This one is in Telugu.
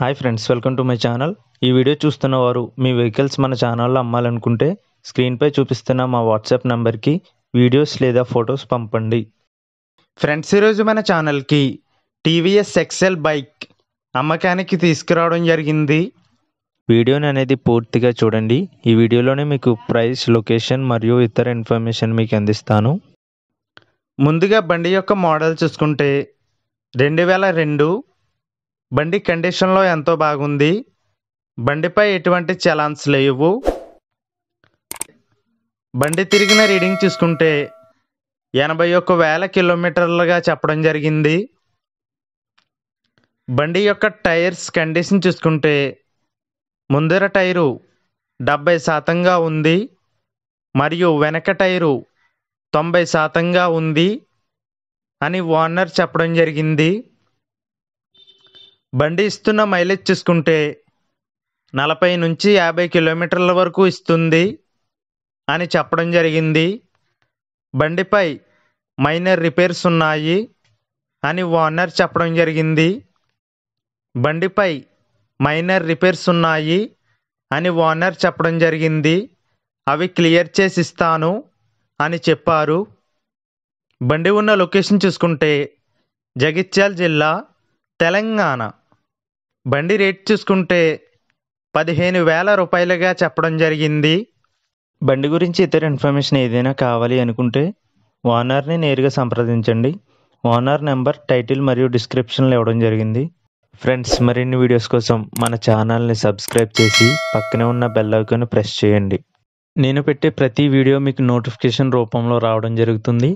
hi friends welcome to my channel ఈ వీడియో చూస్తున్న వారు మీ వెహికల్స్ మన ఛానల్లో అమ్మాలనుకుంటే స్క్రీన్పై చూపిస్తున్న మా వాట్సాప్ నెంబర్కి వీడియోస్ లేదా ఫొటోస్ పంపండి ఫ్రెండ్స్ ఈరోజు మన ఛానల్కి టీవీఎస్ ఎక్సెల్ బైక్ అమ్మకానికి తీసుకురావడం జరిగింది వీడియోని అనేది పూర్తిగా చూడండి ఈ వీడియోలోనే మీకు ప్రైస్ లొకేషన్ మరియు ఇతర ఇన్ఫర్మేషన్ మీకు అందిస్తాను ముందుగా బండి యొక్క మోడల్ చూసుకుంటే రెండు వేల రెండు బండి కండిషన్లో ఎంతో బాగుంది బండిపై ఎటువంటి చలాన్స్ లేవు బండి తిరిగిన రీడింగ్ చూసుకుంటే ఎనభై ఒక్క వేల కిలోమీటర్లుగా చెప్పడం జరిగింది బండి యొక్క టైర్స్ కండిషన్ చూసుకుంటే ముందర టైరు డెబ్బై శాతంగా ఉంది మరియు వెనక టైరు తొంభై శాతంగా ఉంది అని ఓనర్ చెప్పడం జరిగింది బండి ఇస్తున్న మైలేజ్ చూసుకుంటే నలభై నుంచి యాభై కిలోమీటర్ల వరకు ఇస్తుంది అని చెప్పడం జరిగింది బండిపై మైనర్ రిపేర్స్ ఉన్నాయి అని ఓనర్ చెప్పడం జరిగింది బండిపై మైనర్ రిపేర్స్ ఉన్నాయి అని ఓనర్ చెప్పడం జరిగింది అవి క్లియర్ చేసి ఇస్తాను అని చెప్పారు బండి ఉన్న లొకేషన్ చూసుకుంటే జగిత్యాల జిల్లా తెలంగాణ బండి రేట్ చూసుకుంటే పదిహేను వేల రూపాయలుగా చెప్పడం జరిగింది బండి గురించి ఇతర ఇన్ఫర్మేషన్ ఏదైనా కావాలి అనుకుంటే ఓనర్ని నేరుగా సంప్రదించండి ఓనర్ నెంబర్ టైటిల్ మరియు డిస్క్రిప్షన్లో ఇవ్వడం జరిగింది ఫ్రెండ్స్ మరిన్ని వీడియోస్ కోసం మన ఛానల్ని సబ్స్క్రైబ్ చేసి పక్కనే ఉన్న బెల్ ఐకాన్ ప్రెస్ చేయండి నేను పెట్టే ప్రతి వీడియో మీకు నోటిఫికేషన్ రూపంలో రావడం జరుగుతుంది